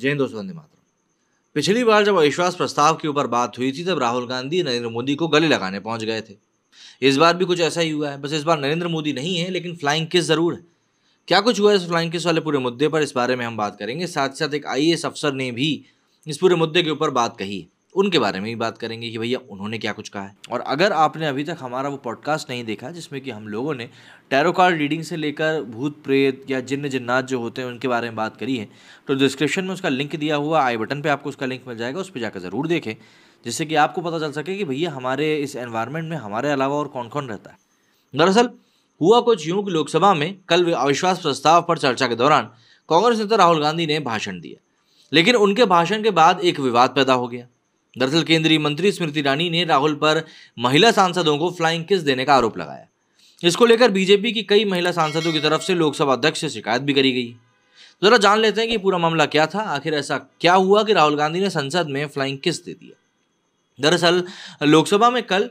जय दोस्त वंदे मातरम पिछली बार जब अविश्वास प्रस्ताव के ऊपर बात हुई थी तब राहुल गांधी नरेंद्र मोदी को गले लगाने पहुंच गए थे इस बार भी कुछ ऐसा ही हुआ है बस इस बार नरेंद्र मोदी नहीं है लेकिन फ्लाइंग किस ज़रूर है क्या कुछ हुआ इस फ्लाइंग किस वाले पूरे मुद्दे पर इस बारे में हम बात करेंगे साथ साथ एक आई अफसर ने भी इस पूरे मुद्दे के ऊपर बात कही है उनके बारे में ही बात करेंगे कि भैया उन्होंने क्या कुछ कहा है और अगर आपने अभी तक हमारा वो पॉडकास्ट नहीं देखा जिसमें कि हम लोगों ने टैरो कार्ड रीडिंग से लेकर भूत प्रेत या जिन्न जिन्नात जो होते हैं उनके बारे में बात करी है तो डिस्क्रिप्शन में उसका लिंक दिया हुआ आई बटन पर आपको उसका लिंक मिल जाएगा उस पर जाकर ज़रूर देखें जिससे कि आपको पता चल सके कि भैया हमारे इस एन्वायरमेंट में हमारे अलावा और कौन कौन रहता है दरअसल हुआ कुछ यूं कि लोकसभा में कल अविश्वास प्रस्ताव पर चर्चा के दौरान कांग्रेस नेता राहुल गांधी ने भाषण दिया लेकिन उनके भाषण के बाद एक विवाद पैदा हो गया दरअसल केंद्रीय मंत्री स्मृति ईरानी ने राहुल पर महिला सांसदों को फ्लाइंग किस देने का आरोप लगाया इसको लेकर बीजेपी की कई महिला सांसदों की तरफ से लोकसभा अध्यक्ष से शिकायत भी करी गई जरा जान लेते हैं कि पूरा मामला क्या था आखिर ऐसा क्या हुआ कि राहुल गांधी ने संसद में फ्लाइंग किस दे दिया दरअसल लोकसभा में कल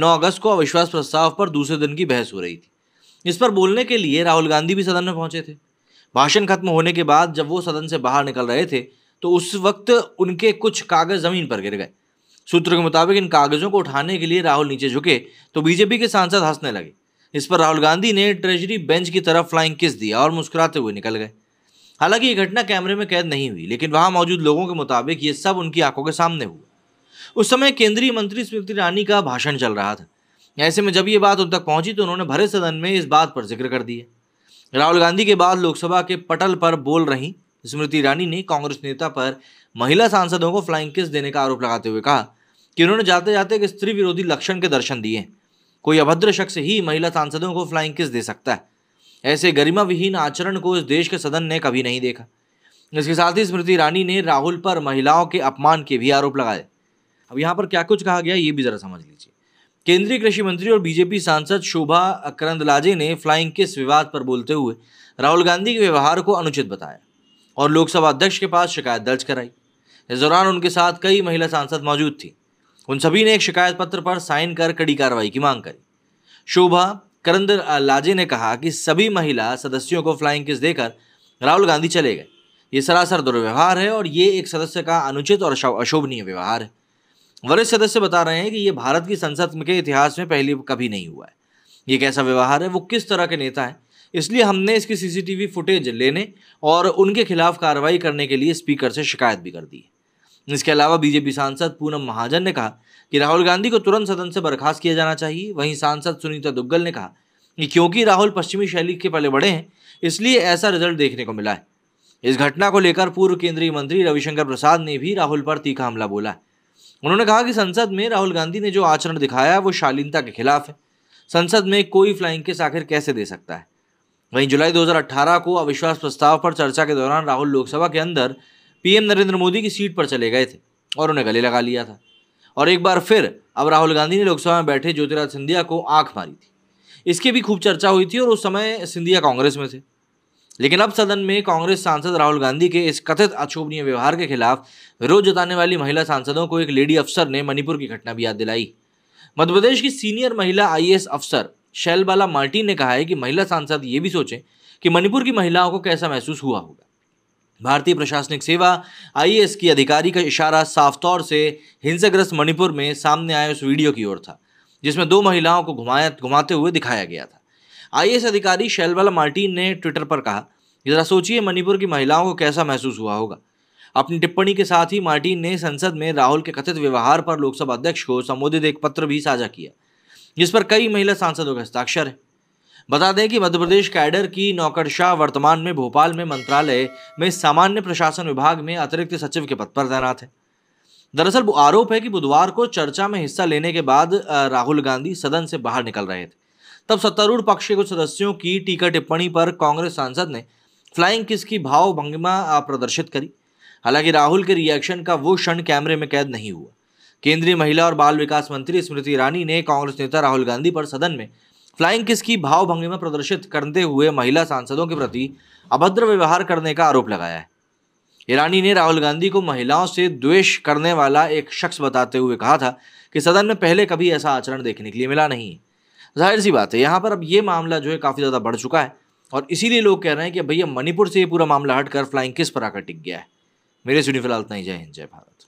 9 अगस्त को अविश्वास प्रस्ताव पर दूसरे दिन की बहस हो रही थी इस पर बोलने के लिए राहुल गांधी भी सदन में पहुंचे थे भाषण खत्म होने के बाद जब वो सदन से बाहर निकल रहे थे तो उस वक्त उनके कुछ कागज जमीन पर गिर गए सूत्रों के मुताबिक इन कागजों को उठाने के लिए राहुल नीचे झुके तो बीजेपी के सांसद हंसने लगे इस पर राहुल गांधी ने ट्रेजरी बेंच की तरफ फ्लाइंग किस दिया और मुस्कुराते हुए निकल गए हालांकि ये घटना कैमरे में कैद नहीं हुई लेकिन वहां मौजूद लोगों के मुताबिक ये सब उनकी आंखों के सामने हुआ उस समय केंद्रीय मंत्री स्मृति ईरानी का भाषण चल रहा था ऐसे में जब ये बात उन तक पहुंची तो उन्होंने भरे सदन में इस बात पर जिक्र कर दिया राहुल गांधी के बाद लोकसभा के पटल पर बोल रही स्मृति ईरानी ने कांग्रेस नेता पर महिला सांसदों को फ्लाइंग किस देने का आरोप लगाते हुए कहा कि उन्होंने जाते जाते एक स्त्री विरोधी लक्षण के दर्शन दिए कोई अभद्र शख्स ही महिला सांसदों को फ्लाइंग किस दे सकता है ऐसे गरिमा विहीन आचरण को इस देश के सदन ने कभी नहीं देखा इसके साथ ही स्मृति ईरानी ने राहुल पर महिलाओं के अपमान के भी आरोप लगाए अब यहाँ पर क्या कुछ कहा गया ये भी जरा समझ लीजिए केंद्रीय कृषि मंत्री और बीजेपी सांसद शोभा करंदलाजे ने फ्लाइंग किस विवाद पर बोलते हुए राहुल गांधी के व्यवहार को अनुचित बताया और लोकसभा अध्यक्ष के पास शिकायत दर्ज कराई इस दौरान उनके साथ कई महिला सांसद मौजूद थी उन सभी ने एक शिकायत पत्र पर साइन कर कड़ी कार्रवाई की मांग करी शोभा करंद लाजे ने कहा कि सभी महिला सदस्यों को फ्लाइंग किस देकर राहुल गांधी चले गए ये सरासर दुर्व्यवहार है और ये एक सदस्य का अनुचित और अशोभनीय व्यवहार है वरिष्ठ सदस्य बता रहे हैं कि ये भारत की संसद के इतिहास में पहली कभी नहीं हुआ है ये कैसा व्यवहार है वो किस तरह के नेता है इसलिए हमने इसकी सीसीटीवी फुटेज लेने और उनके खिलाफ कार्रवाई करने के लिए स्पीकर से शिकायत भी कर दी इसके अलावा बीजेपी सांसद पूनम महाजन ने कहा कि राहुल गांधी को तुरंत सदन से बर्खास्त किया जाना चाहिए वहीं सांसद सुनीता दुग्गल ने कहा कि क्योंकि राहुल पश्चिमी शैली के पले बड़े हैं इसलिए ऐसा रिजल्ट देखने को मिला है इस घटना को लेकर पूर्व केंद्रीय मंत्री रविशंकर प्रसाद ने भी राहुल पर तीखा हमला बोला उन्होंने कहा कि संसद में राहुल गांधी ने जो आचरण दिखाया वो शालीनता के खिलाफ है संसद में कोई फ्लाइंग के आखिर कैसे दे सकता है वहीं जुलाई 2018 को अविश्वास प्रस्ताव पर चर्चा के दौरान राहुल लोकसभा के अंदर पीएम नरेंद्र मोदी की सीट पर चले गए थे और उन्हें गले लगा लिया था और एक बार फिर अब राहुल गांधी ने लोकसभा में बैठे ज्योतिराज सिंधिया को आंख मारी थी इसकी भी खूब चर्चा हुई थी और उस समय सिंधिया कांग्रेस में थे लेकिन अब सदन में कांग्रेस सांसद राहुल गांधी के इस कथित अक्षोभनीय व्यवहार के खिलाफ विरोध जताने वाली महिला सांसदों को एक लेडी अफसर ने मणिपुर की घटना भी याद दिलाई मध्य प्रदेश की सीनियर महिला आईएएस अफसर शैलबाला मार्टिन ने कहा है कि महिला सांसद ये भी सोचें कि मणिपुर की महिलाओं को कैसा महसूस हुआ होगा भारतीय प्रशासनिक सेवा आईएएस की अधिकारी का इशारा साफ तौर से हिंसाग्रस्त मणिपुर में सामने आए उस वीडियो की ओर था जिसमें दो महिलाओं को घुमाया घुमाते हुए दिखाया गया था आई अधिकारी शैलबाला मार्टिन ने ट्विटर पर कहा जरा सोचिए मणिपुर की महिलाओं को कैसा महसूस हुआ होगा अपनी टिप्पणी के साथ ही मार्टिन ने संसद में राहुल के कथित व्यवहार पर लोकसभा अध्यक्ष को संबोधित एक पत्र भी साझा किया जिस पर कई महिला सांसदों का हस्ताक्षर है बता दें कि मध्य प्रदेश कैडर की नौकरशाह वर्तमान में भोपाल में मंत्रालय में सामान्य प्रशासन विभाग में अतिरिक्त सचिव के पद पर तैनात है दरअसल आरोप है कि बुधवार को चर्चा में हिस्सा लेने के बाद राहुल गांधी सदन से बाहर निकल रहे थे तब सत्तारूढ़ पक्ष के कुछ सदस्यों की टीका टिप्पणी पर कांग्रेस सांसद ने फ्लाइंग किस की भाव भंगिमा प्रदर्शित करी हालांकि राहुल के रिएक्शन का वो क्षण कैमरे में कैद नहीं हुआ केंद्रीय महिला और बाल विकास मंत्री स्मृति ईरानी ने कांग्रेस नेता राहुल गांधी पर सदन में फ्लाइंग किस की भावभंगिमा प्रदर्शित करते हुए महिला सांसदों के प्रति अभद्र व्यवहार करने का आरोप लगाया है ईरानी ने राहुल गांधी को महिलाओं से द्वेष करने वाला एक शख्स बताते हुए कहा था कि सदन में पहले कभी ऐसा आचरण देखने के लिए मिला नहीं जाहिर सी बात है यहाँ पर अब ये मामला जो है काफ़ी ज़्यादा बढ़ चुका है और इसीलिए लोग कह रहे हैं कि भैया मणिपुर से ये पूरा मामला हटकर फ्लाइंग किस पर आकर टिक गया है मेरे सुनी फिलहाल इतना ही जय हिंद जय भारत